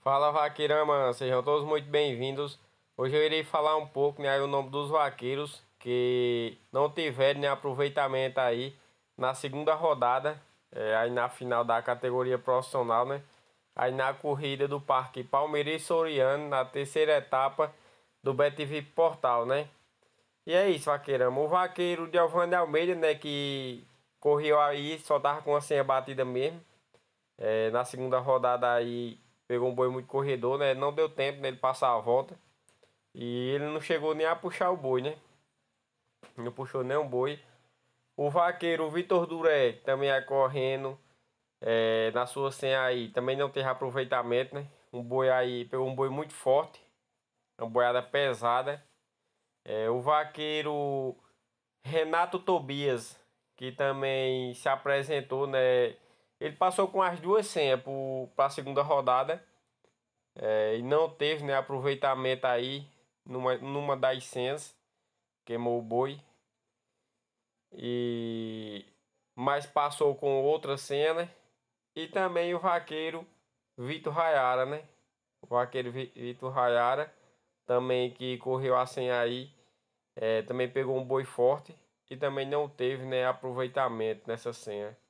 Fala Vaqueirama, sejam todos muito bem-vindos. Hoje eu irei falar um pouco né, o nome dos vaqueiros que não tiveram nem aproveitamento aí na segunda rodada, é, aí na final da categoria profissional, né? Aí na corrida do Parque Palmeiras Soriano, na terceira etapa do BTV Portal, né? E é isso, Vaqueirama. O vaqueiro Giovanni Almeida, né, que correu aí, só tava com a senha batida mesmo. É, na segunda rodada aí pegou um boi muito corredor, né? Não deu tempo dele passar a volta. E ele não chegou nem a puxar o boi, né? Não puxou nem um boi. O vaqueiro Vitor Duré também é correndo é, na sua senha aí. Também não teve aproveitamento, né? Um boi aí, pegou um boi muito forte. Uma boiada pesada. É, o vaqueiro Renato Tobias, que também se apresentou, né? Ele passou com as duas senhas para a segunda rodada é, e não teve né, aproveitamento aí numa, numa das senhas, queimou o boi. E mas passou com outra cena né, e também o vaqueiro Vitor Rayara, né? O vaqueiro Vitor Rayara também que correu a senha aí, é, também pegou um boi forte e também não teve né, aproveitamento nessa senha.